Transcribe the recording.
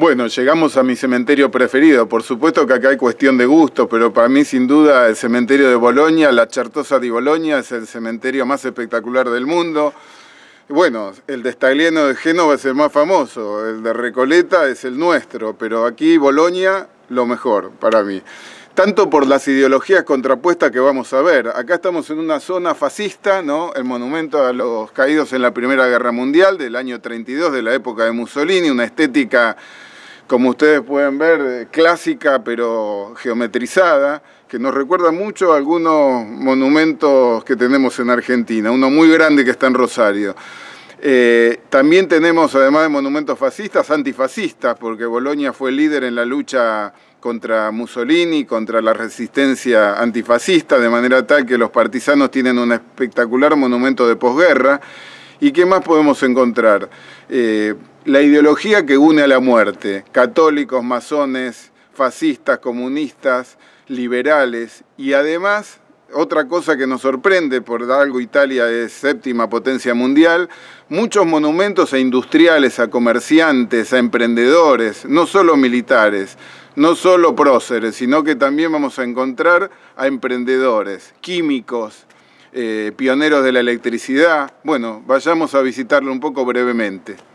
Bueno, llegamos a mi cementerio preferido. Por supuesto que acá hay cuestión de gusto, pero para mí sin duda el cementerio de Bolonia, la Chartosa de Bolonia, es el cementerio más espectacular del mundo. Bueno, el de Stagliano de Génova es el más famoso, el de Recoleta es el nuestro, pero aquí Bolonia lo mejor para mí tanto por las ideologías contrapuestas que vamos a ver. Acá estamos en una zona fascista, ¿no? El monumento a los caídos en la Primera Guerra Mundial del año 32, de la época de Mussolini, una estética, como ustedes pueden ver, clásica pero geometrizada, que nos recuerda mucho a algunos monumentos que tenemos en Argentina, uno muy grande que está en Rosario. Eh, también tenemos, además de monumentos fascistas, antifascistas, porque Bolonia fue líder en la lucha contra Mussolini, contra la resistencia antifascista, de manera tal que los partisanos tienen un espectacular monumento de posguerra. ¿Y qué más podemos encontrar? Eh, la ideología que une a la muerte, católicos, masones, fascistas, comunistas, liberales, y además otra cosa que nos sorprende, por algo Italia es séptima potencia mundial, muchos monumentos a e industriales, a comerciantes, a emprendedores, no solo militares, no solo próceres, sino que también vamos a encontrar a emprendedores, químicos, eh, pioneros de la electricidad. Bueno, vayamos a visitarlo un poco brevemente.